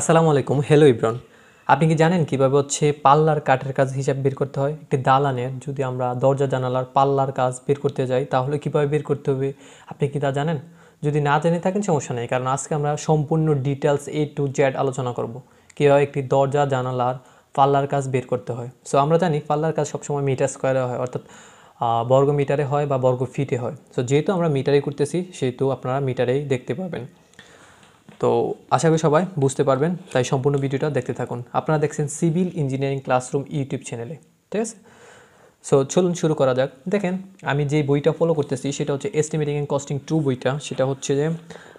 আসসালামু আলাইকুম হ্যালো ইব্রন আপনি কি জানেন কিভাবে হচ্ছে পাল্লার কাঠের কাজ হিসাব বের করতে হয় একটি দালানের যদি আমরা দরজা জানালার পাল্লার কাজ বের করতে যাই তাহলে কিভাবে বের করতে হবে আপনি কি তা জানেন যদি না জেনে থাকেন সমস্যা নেই কারণ আজকে আমরা সম্পূর্ণ ডিটেলস এ টু জেড আলোচনা করব কীভাবে একটি দরজা জানালার পাল্লার কাজ বের করতে হয় সো আমরা জানি পাল্লার কাজ সবসময় মিটার স্কোয়ারে হয় অর্থাৎ বর্গ মিটারে হয় বা বর্গ ফিটে হয় সো যেহেতু আমরা মিটারে করতেছি সেহেতু আপনারা মিটারেই দেখতে পাবেন তো আশা করি সবাই বুঝতে পারবেন তাই সম্পূর্ণ ভিডিওটা দেখতে থাকুন আপনারা দেখছেন সিভিল ইঞ্জিনিয়ারিং ক্লাসরুম ইউটিউব চ্যানেলে ঠিক আছে সো চলুন শুরু করা যাক দেখেন আমি যে বইটা ফলো করতেছি সেটা হচ্ছে এস্টিমেটিং অ্যান্ড কস্টিং টু বইটা সেটা হচ্ছে যে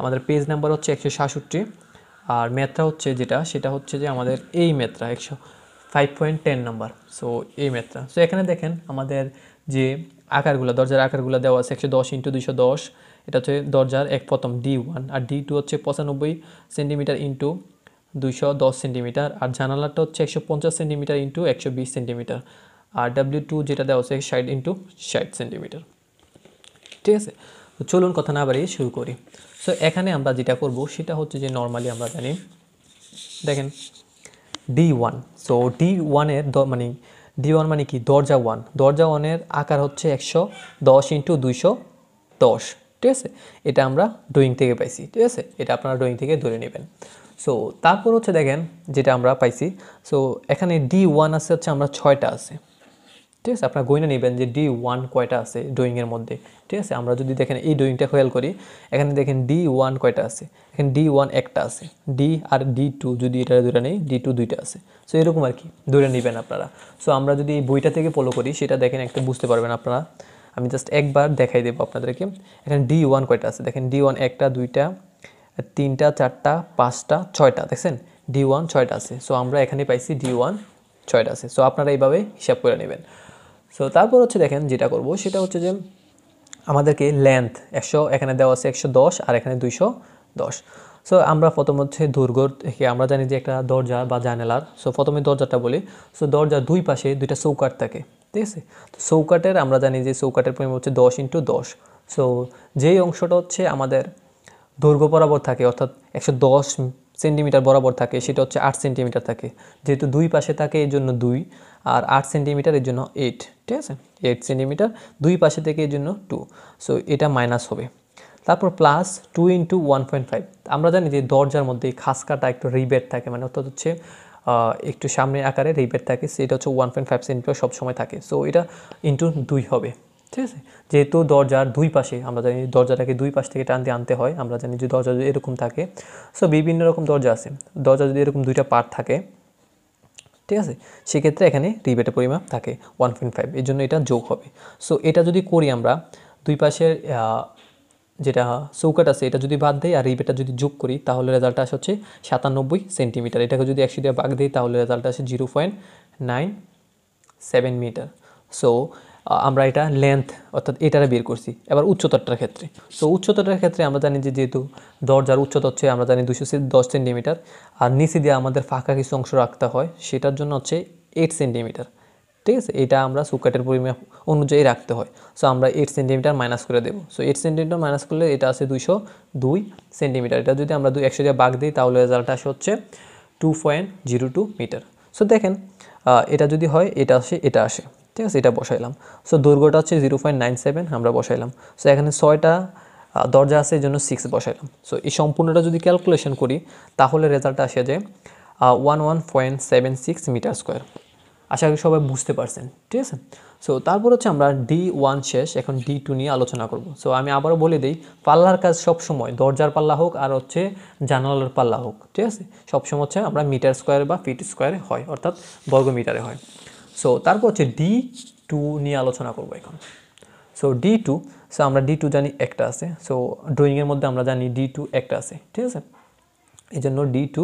আমাদের পেজ নাম্বার হচ্ছে একশো সাতষট্টি আর ম্যাথটা হচ্ছে যেটা সেটা হচ্ছে যে আমাদের এই ম্যাথটা একশো five point ten number so এই ম্যাথটা সো এখানে দেখেন আমাদের যে আকারগুলো দরজার আকারগুলো দেওয়া আছে একশো দশ ইন্টু দুশো দশ এটা হচ্ছে দরজার এক প্রথম ডি ওয়ান আর ডি টু হচ্ছে পঁচানব্বই সেন্টিমিটার ইন্টু দুইশো দশ সেন্টিমিটার আর জানালাটা হচ্ছে একশো পঞ্চাশ সেন্টিমিটার ইন্টু একশো বিশ সেন্টিমিটার আর ডাব্লিউ টু যেটা দেওয়া হচ্ছে ষাট ইন্টু ষাট সেন্টিমিটার ঠিক আছে তো চলুন কথা না বাড়িয়ে শুরু করি সো এখানে আমরা যেটা করব সেটা হচ্ছে যে নর্মালি আমরা জানি দেখেন ডি ওয়ান সো ডি ওয়ানের মানে ডি ওয়ান মানে কি দরজা ওয়ান দরজা ওয়ানের আকার হচ্ছে একশো দশ ইন্টু দুইশো দশ ঠিক আছে এটা আমরা ডোয়িং থেকে পাইছি ঠিক আছে এটা আপনারা ড্রয়িং থেকে ধরে নেবেন সো তারপর হচ্ছে দেখেন যেটা আমরা পাইছি সো এখানে ডি ওয়ান আছে হচ্ছে আমরা ছয়টা আছে ঠিক আছে আপনার গইনা নেবেন যে ডি ওয়ান কয়টা আছে ডোয়িংয়ের মধ্যে ঠিক আছে আমরা যদি দেখেন এই ডোয়িংটা খেয়াল করি এখানে দেখেন ডি ওয়ান কয়টা আছে এখানে ডি ওয়ান একটা আছে ডি আর ডি টু যদি এটা দুটা নেই ডি টু দুইটা আছে সো এরকম আর কি ধরে নেবেন আপনারা সো আমরা যদি এই বইটা থেকে ফলো করি সেটা দেখেন একটা বুঝতে পারবেন আপনারা আমি জাস্ট একবার দেখাই দেবো আপনাদেরকে এখানে ডি ওয়ান কয়টা আছে দেখেন ডি ওয়ান একটা দুইটা তিনটা চারটা পাঁচটা ছয়টা দেখছেন ডি ওয়ান ছয়টা আছে সো আমরা এখানে পাইছি ডি ওয়ান ছয়টা আছে সো আপনারা এইভাবে হিসাব করে নেবেন সো তারপর হচ্ছে দেখেন যেটা করব সেটা হচ্ছে যে আমাদেরকে লেন্থ একশো এখানে দেওয়া আছে একশো দশ আর এখানে দুইশো দশ সো আমরা প্রথম হচ্ছে দুর্গর থেকে আমরা জানি যে একটা দরজা বা জানালার সো প্রথমে দরজাটা বলি সো দরজার দুই পাশে দুইটা চৌকাট থাকে ঠিক আছে তো চৌকাটের আমরা জানি যে চৌকাটের পরিমাণ হচ্ছে দশ ইন্টু দশ সো যেই অংশটা হচ্ছে আমাদের দৈর্ঘ্য বরাবর থাকে অর্থাৎ একশো দশ সেন্টিমিটার বরাবর থাকে সেটা হচ্ছে আট সেন্টিমিটার থাকে যেহেতু দুই পাশে থাকে এর জন্য দুই আর আট সেন্টিমিটার এর জন্য এইট ঠিক আছে এইট সেন্টিমিটার দুই পাশে থেকে এর জন্য টু সো এটা মাইনাস হবে তারপর plus two into one point five আমরা জানি যে দরজার মধ্যে খাসকাটা একটু রিবেট থাকে মানে অর্থাৎ হচ্ছে একটু সামনে আকারে রিবেট থাকে সেটা হচ্ছে ওয়ান পয়েন্ট ফাইভ সেন্টিমিটার সবসময় থাকে সো এটা ইন্টু দুই হবে ঠিক আছে যেহেতু দরজার দুই পাশে আমরা জানি দরজাটাকে দুই পাশ থেকে টান দিয়ে আনতে হয় আমরা জানি যে দরজা যদি এরকম থাকে সো বিভিন্ন রকম দরজা আছে দরজা যদি এরকম দুইটা পার্ট থাকে ঠিক আছে সেক্ষেত্রে এখানে রিবেটের পরিমাপ থাকে ওয়ান পয়েন্ট ফাইভ এর জন্য এটা যোগ হবে সো এটা যদি করি আমরা দুই পাশের যেটা চৌকাট আছে এটা যদি বাদ দেয় আর রিপেটা যদি যোগ করি তাহলে রেজাল্ট আসে হচ্ছে সাতানব্বই সেন্টিমিটার এটাকে যদি একশো দিয়ে বাগ দিই তাহলে রেজাল্ট আসে zero point nine seven metre so আমরা এটা লেন্থ অর্থাৎ এটারে বের করছি এবার উচ্চতাটার ক্ষেত্রে সো উচ্চতাটার ক্ষেত্রে আমরা জানি যে যেহেতু দরজার উচ্চতা হচ্ছে আমরা জানি দুশো দশ সেন্টিমিটার আর নিচে দিয়ে আমাদের ফাঁকা কিছু অংশ রাখতে হয় সেটার জন্য হচ্ছে এইট সেন্টিমিটার ঠিক আছে এটা আমরা সুকাটের পরিমাণ অনুযায়ী রাখতে হয় সো আমরা এইট সেন্টিমিটার মাইনাস করে দেবো সো এইট সেন্টিমিটার মাইনাস করলে এটা আছে দুইশো দুই সেন্টিমিটার এটা যদি আমরা দুই একশো দিয়ে বাঘ দিই তাহলে রেজাল্ট আসে হচ্ছে two point zero two metre so দেখেন এটা যদি হয় এটা আসে এটা আসে ঠিক আছে এটা বসাইলাম সো দুর্গটা হচ্ছে জিরো পয়েন্ট নাইন সেভেন আমরা বসাইলাম সো এখানে ছয়টা দরজা আছে এই জন্য সিক্স বসাইলাম সো এই সম্পূর্ণটা যদি ক্যালকুলেশন করি তাহলে রেজাল্ট আসে যে one one point seven six metre square আশা করি সবাই বুঝতে পারছেন ঠিক আছে সো তারপর হচ্ছে আমরা ডি ওয়ান শেষ এখন ডি টু নিয়ে আলোচনা করব সো আমি আবারও বলে দিই পাল্লার কাজ সব সময় দরজার পাল্লা হোক আর হচ্ছে জানালার পাল্লা হোক ঠিক আছে সবসময় হচ্ছে আমরা মিটার স্কোয়ারে বা ফিট স্কোয়ারে হয় অর্থাৎ বর্গ মিটারে হয় সো তারপর হচ্ছে ডি টু নিয়ে আলোচনা করব এখন সো ডি টু সো আমরা ডি টু জানি একটা আছে সো ড্রয়িংয়ের মধ্যে আমরা জানি ডি টু একটা আছে ঠিক আছে এই জন্য ডি টু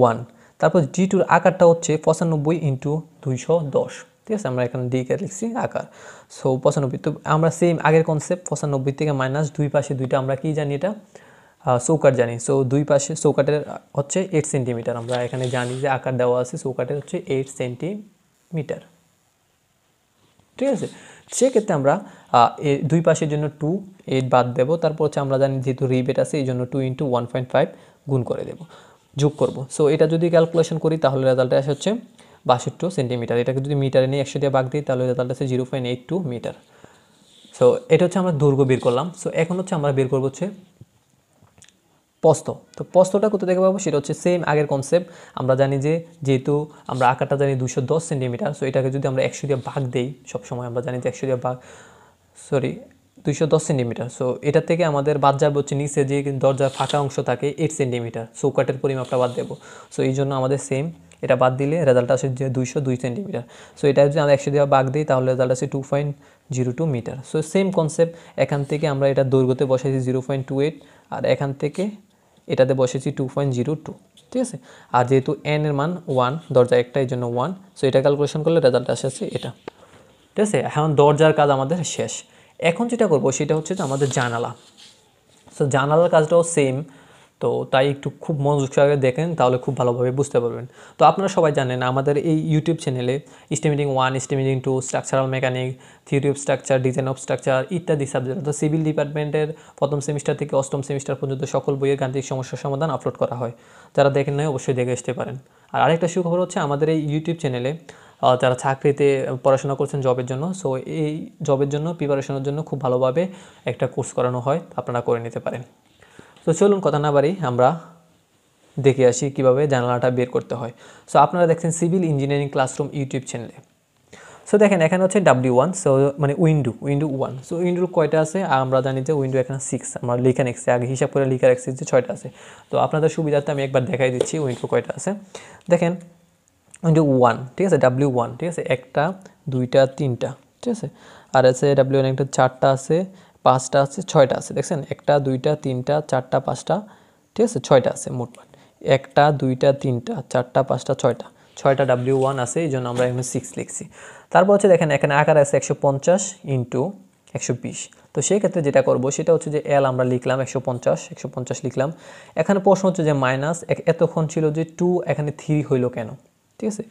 ওয়ান তারপর জি টুর আকারটা হচ্ছে পঁচানব্বই ইন্টু দুইশো দশ ঠিক আছে আমরা এখানে দিকে লিখছি আকার সো পঁচানব্বই তো আমরা সেম আগের কনসেপ্ট পঁচানব্বই থেকে মাইনাস দুই পাশে দুইটা আমরা কি জানি এটা চৌকাট জানি সো দুই পাশে চৌকাটের হচ্ছে এইট সেন্টিমিটার আমরা এখানে জানি যে আকার দেওয়া আছে চৌকাটের হচ্ছে এইট সেন্টিমিটার ঠিক আছে সেক্ষেত্রে আমরা দুই পাশের জন্য টু এইট বাদ দেবো তারপর হচ্ছে আমরা জানি যেহেতু রিবেট আছে এই জন্য two into one point five গুণ করে দেবো যোগ করব সো এটা যদি ক্যালকুলেশন করি তাহলে রেজাল্টটা আসে হচ্ছে বাষট্টি সেন্টিমিটার এটাকে যদি মিটারে নিয়ে একশো দিয়ে বাঘ দিই তাহলে রেজাল্ট আছে zero point eight two metre so এটা হচ্ছে আমরা দুর্গ বের করলাম সো এখন হচ্ছে আমরা বের করবো হচ্ছে পস্ত তো পস্তটা কোথায় দেখে পাবো সেটা হচ্ছে সেম আগের কনসেপ্ট আমরা জানি যে যেহেতু আমরা আকারটা জানি দুশো দশ সেন্টিমিটার সো এটাকে যদি আমরা একশো দিয়ে ভাগ দেই সবসময় আমরা জানি যে একশো দিয়ে ভাগ সরি দুইশো দশ সেন্টিমিটার সো এটা থেকে আমাদের বাদ যাবে হচ্ছে নিচে যে দরজার ফাঁকা অংশ থাকে এইট সেন্টিমিটার সৌকাটের পরিমাপটা বাদ দেবো সো এই জন্য আমাদের সেম এটা বাদ দিলে রেজাল্ট আসে যে দুইশো দুই সেন্টিমিটার সো এটা যদি আমরা একশো দেওয়া বাঘ দিই তাহলে রেজাল্ট আসে two point zero two metre so same concept এখান থেকে আমরা এটা দৈর্ঘ্যতে বসাইছি জিরো পয়েন্ট টু এইট আর এখান থেকে এটাতে বসেছি টু পয়েন্ট জিরো টু ঠিক আছে আর যেহেতু এন এর মান ওয়ান দরজা একটা এই জন্য ওয়ান সো এটা ক্যালকুলেশন করলে রেজাল্ট আসে এটা ঠিক আছে এখন দরজার কাজ আমাদের শেষ এখন যেটা করব সেটা হচ্ছে যে আমাদের জানালা সো জানালার কাজটাও সেম তো তাই একটু খুব মনোযোগ সহকারে দেখেন তাহলে খুব ভালোভাবে বুঝতে পারবেন তো আপনারা সবাই জানেন আমাদের এই ইউটিউব চ্যানেলে estimating one estimating two structural mechanic theory of structure design of structure ইত্যাদি সাবজেক্ট অর্থাৎ সিভিল ডিপার্টমেন্টের প্রথম সেমিস্টার থেকে অষ্টম সেমিস্টার পর্যন্ত সকল বইয়ের গান্ধিক সমস্যার সমাধান আপলোড করা হয় যারা দেখেন নয় অবশ্যই দেখে আসতে পারেন আর আরেকটা সুখবর হচ্ছে আমাদের এই ইউটিউব চ্যানেলে যারা চাকরিতে পড়াশোনা করছেন জবের জন্য সো এই জবের জন্য প্রিপারেশনের জন্য খুব ভালোভাবে একটা কোর্স করানো হয় আপনারা করে নিতে পারেন তো চলুন কথা না বাড়ি আমরা দেখে আসি কিভাবে জানালাটা বের করতে হয় সো আপনারা দেখছেন সিভিল ইঞ্জিনিয়ারিং ক্লাসরুম ইউটিউব চ্যানেলে সো দেখেন এখানে হচ্ছে ডাব্লিউ ওয়ান সো মানে window window one so window কয়টা আছে আমরা জানি যে উইন্ডো এখানে সিক্স আমরা লিখে রাখছি আগে হিসাব করে লিখে রাখছি যে ছয়টা আছে তো আপনাদের সুবিধার্থে আমি একবার দেখাই দিচ্ছি উইন্ডো কয়টা আছে দেখেন ওয়ান ঠিক আছে ডাব্লিউ ওয়ান ঠিক আছে একটা দুইটা তিনটা ঠিক আছে আর আছে ডাব্লিউ ওয়ান একটা চারটা আছে পাঁচটা আছে ছয়টা আছে দেখছেন একটা দুইটা তিনটা চারটা পাঁচটা ঠিক আছে ছয়টা আছে মোট একটা দুইটা তিনটা চারটা পাঁচটা ছয়টা ছয়টা ডাব্লিউ ওয়ান আছে এই জন্য আমরা এখানে সিক্স লিখছি তারপর হচ্ছে দেখেন এখানে আকার আছে একশো পঞ্চাশ ইন্টু একশো বিশ তো সেই ক্ষেত্রে যেটা করব সেটা হচ্ছে যে এল আমরা লিখলাম একশো পঞ্চাশ একশো পঞ্চাশ লিখলাম এখানে প্রশ্ন হচ্ছে যে মাইনাস এতক্ষণ ছিল যে টু এখানে থ্রি হইল কেন ঠিক আছে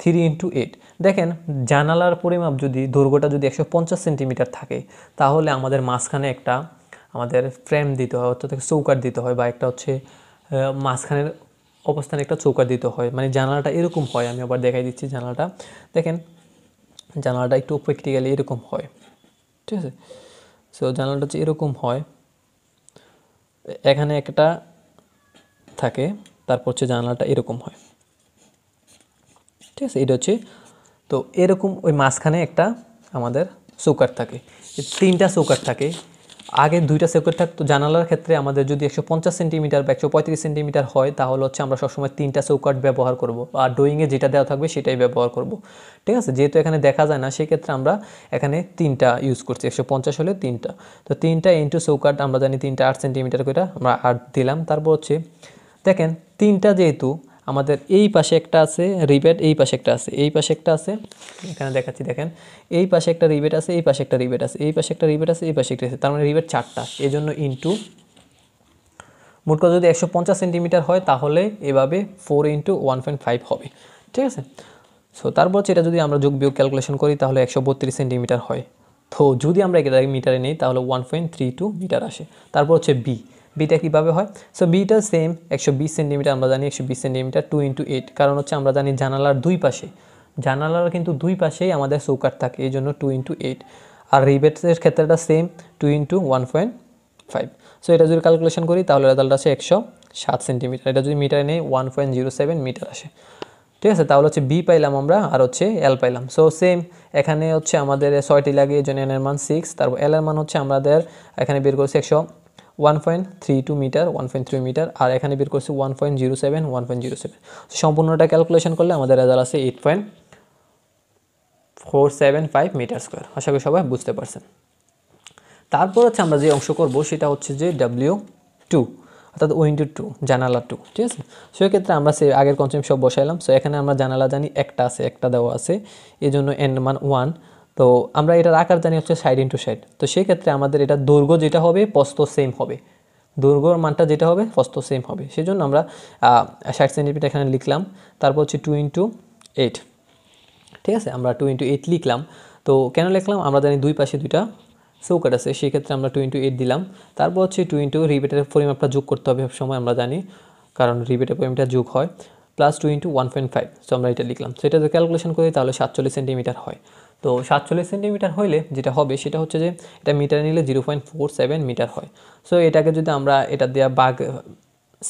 থ্রি ইন্টু এইট দেখেন জানালার পরিমাপ যদি দৈর্ঘ্যটা যদি একশো পঞ্চাশ সেন্টিমিটার থাকে তাহলে আমাদের মাঝখানে একটা আমাদের ফ্রেম দিতে হয় অর্থাৎ চৌকাট দিতে হয় বা একটা হচ্ছে মাঝখানের অবস্থানে একটা চৌকাট দিতে হয় মানে জানালাটা এরকম হয় আমি আবার দেখাই দিচ্ছি জানালাটা দেখেন জানালাটা একটু প্র্যাকটিক্যালি এরকম হয় ঠিক আছে সো জানালাটা হচ্ছে এরকম হয় এখানে একটা থাকে তারপর হচ্ছে জানালাটা এরকম হয় ঠিক আছে এটা হচ্ছে তো এরকম ওই মাঝখানে একটা আমাদের চৌকাট থাকে তিনটা চৌকাট থাকে আগে দুইটা চৌকাট থাকতো জানালার ক্ষেত্রে আমাদের যদি একশো পঞ্চাশ সেন্টিমিটার বা একশো পঁয়ত্রিশ সেন্টিমিটার হয় তাহলে হচ্ছে আমরা সবসময় তিনটা সৌকাট ব্যবহার করব আর ডোয়িংয়ে যেটা দেওয়া থাকবে সেটাই ব্যবহার করব ঠিক আছে যেহেতু এখানে দেখা যায় না সেক্ষেত্রে আমরা এখানে তিনটা ইউজ করছি একশো পঞ্চাশ হলে তিনটা তো তিনটা ইন্টু চৌকাট আমরা জানি তিনটা আট সেন্টিমিটার করে আমরা আট দিলাম তারপর হচ্ছে দেখেন তিনটা যেহেতু আমাদের এই পাশে একটা আছে রিবেট এই পাশে একটা আছে এই পাশে একটা আছে এখানে দেখাচ্ছি দেখেন এই পাশে একটা রিবেট আছে এই পাশে একটা রিবেট আছে এই পাশে একটা রিবেট আছে এই পাশে একটা আছে তার মানে রিবেট চারটা এই জন্য ইন্টু মোট কথা যদি একশো পঞ্চাশ সেন্টিমিটার হয় তাহলে এভাবে four into one point five হবে ঠিক আছে সো তারপর সেটা যদি আমরা যোগ বিয়োগ ক্যালকুলেশন করি তাহলে একশো বত্রিশ সেন্টিমিটার হয় তো যদি আমরা এটা মিটারে নিই তাহলে one point three two metre আসে তারপর হচ্ছে বি বিটা কীভাবে হয় সো বিটা সেম একশো বিশ সেন্টিমিটার আমরা জানি একশো বিশ সেন্টিমিটার টু ইন্টু এইট কারণ হচ্ছে আমরা জানি জানালার দুই পাশে জানালার কিন্তু দুই পাশেই আমাদের চৌকাট থাকে এই জন্য টু ইন্টু এইট আর রিবেটসের ক্ষেত্রেটা same two into one point five so এটা যদি ক্যালকুলেশন করি তাহলে রেজাল্ট আসে একশো সাত সেন্টিমিটার এটা যদি মিটারে নেই one point zero seven metre আসে ঠিক আছে তাহলে হচ্ছে বি পাইলাম আমরা আর হচ্ছে এল পাইলাম সো সেম এখানে হচ্ছে আমাদের ছয়টি লাগে এজন্য এনের মান সিক্স তারপর এল এর মান হচ্ছে আমাদের এখানে বের করছি একশো one point three two metre one point three metre আর এখানে বের করছি 1.07 point zero seven one point zero seven সম্পূর্ণটা ক্যালকুলেশন করলে আমাদের রেজাল্ট আছে eight point four seven five metre square আশা করি সবাই বুঝতে পারছেন তারপর হচ্ছে আমরা যে অংশ করব সেটা হচ্ছে যে ডাব্লিউ টু অর্থাৎ উইন্ডো টু জানালা টু ঠিক আছে সেক্ষেত্রে আমরা সে আগের কনসেপ্ট সব বসাইলাম সো এখানে আমরা জানালা জানি একটা আছে একটা দেওয়া আছে এই জন্য এন মান ওয়ান তো আমরা এটার আকার জানি হচ্ছে সাইড ইন্টু সাইড তো সেক্ষেত্রে আমাদের এটা দৈর্ঘ্য যেটা হবে পস্ত সেম হবে দৈর্ঘ্যর মানটা যেটা হবে পস্ত সেম হবে সেজন্য আমরা ষাট সেন্টিমিটার এখানে লিখলাম তারপর হচ্ছে টু ইন্টু এইট ঠিক আছে আমরা টু ইন্টু এইট লিখলাম তো কেন লিখলাম আমরা জানি দুই পাশে দুইটা চৌকাট আছে সেক্ষেত্রে আমরা টু ইন্টু এইট দিলাম তারপর হচ্ছে টু ইন্টু রিবেটের পরিমাপটা যোগ করতে হবে সময় আমরা জানি কারণ রিবেটের পরিমাপটা যোগ হয় plus two into one point five so আমরা এটা লিখলাম সেটা যদি ক্যালকুলেশন করি তাহলে সাতচল্লিশ সেন্টিমিটার হয় তো সাতচল্লিশ সেন্টিমিটার হইলে যেটা হবে সেটা হচ্ছে যে এটা মিটার নিলে zero point four seven metre হয় সো এটাকে যদি আমরা এটা দেওয়া বাঘ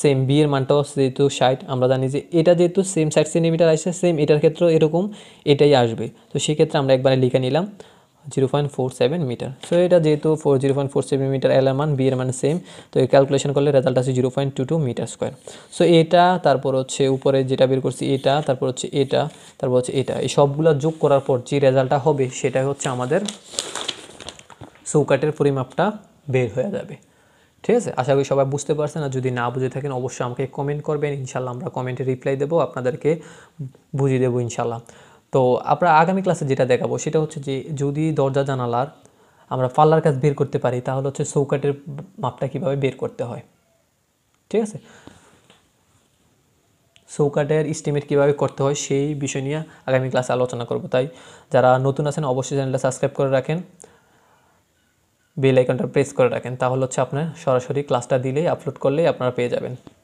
সেম বিয়ের মানটাও যেহেতু ষাট আমরা জানি যে এটা যেহেতু সেম ষাট সেন্টিমিটার আসছে সেম এটার ক্ষেত্রেও এরকম এটাই আসবে তো সেক্ষেত্রে আমরা একবারে লিখে নিলাম zero point four seven metre so এটা যেহেতু four zero point four seven metre L মান বি এর মান সেম তো এই ক্যালকুলেশন করলে রেজাল্ট আসে zero point two two metre square so এটা তারপর হচ্ছে উপরে যেটা বের করছি এটা তারপর হচ্ছে এটা তারপর হচ্ছে এটা এই সবগুলো যোগ করার পর যে রেজাল্টটা হবে সেটা হচ্ছে আমাদের সৌকাটের পরিমাপটা বের হয়ে যাবে ঠিক আছে আশা করি সবাই বুঝতে পারছেন আর যদি না বুঝে থাকেন অবশ্যই আমাকে কমেন্ট করবেন ইনশাল্লাহ আমরা কমেন্টে রিপ্লাই দেবো আপনাদেরকে বুঝিয়ে দেবো ইনশাল্লাহ তো আমরা আগামী ক্লাসে যেটা দেখাবো সেটা হচ্ছে যে যদি দরজা জানালার আমরা পাল্লার কাজ বের করতে পারি তাহলে হচ্ছে চৌকাটের মাপটা কিভাবে বের করতে হয় ঠিক আছে চৌকাটের ইস্টিমেট কিভাবে করতে হয় সেই বিষয় নিয়ে আগামী ক্লাসে আলোচনা করব তাই যারা নতুন আছেন অবশ্যই চ্যানেলটা সাবস্ক্রাইব করে রাখেন বেল আইকনটা প্রেস করে রাখেন তাহলে হচ্ছে আপনার সরাসরি ক্লাসটা দিলেই আপলোড করলেই আপনারা পেয়ে যাবেন